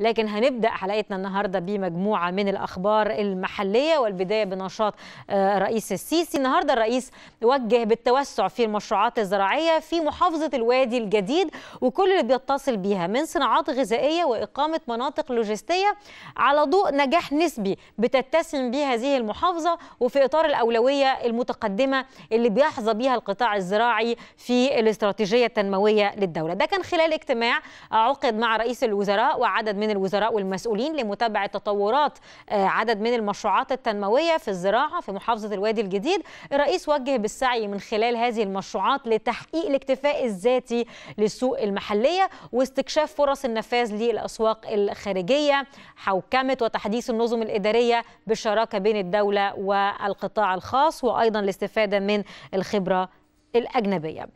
لكن هنبدا حلقتنا النهارده بمجموعه من الاخبار المحليه والبدايه بنشاط الرئيس آه، السيسي النهارده الرئيس وجه بالتوسع في المشروعات الزراعيه في محافظه الوادي الجديد وكل اللي بيتصل بيها من صناعات غذائيه واقامه مناطق لوجستيه على ضوء نجاح نسبي بتتسم به هذه المحافظه وفي اطار الاولويه المتقدمه اللي بيحظى بها القطاع الزراعي في الاستراتيجيه التنمويه للدوله ده كان خلال اجتماع عقد مع رئيس الوزراء وعدد من من الوزراء والمسؤولين لمتابعة تطورات آه، عدد من المشروعات التنموية في الزراعة في محافظة الوادي الجديد الرئيس وجه بالسعي من خلال هذه المشروعات لتحقيق الاكتفاء الذاتي للسوق المحلية واستكشاف فرص النفاذ للأسواق الخارجية حوكمة وتحديث النظم الإدارية بالشراكة بين الدولة والقطاع الخاص وأيضا الاستفادة من الخبرة الأجنبية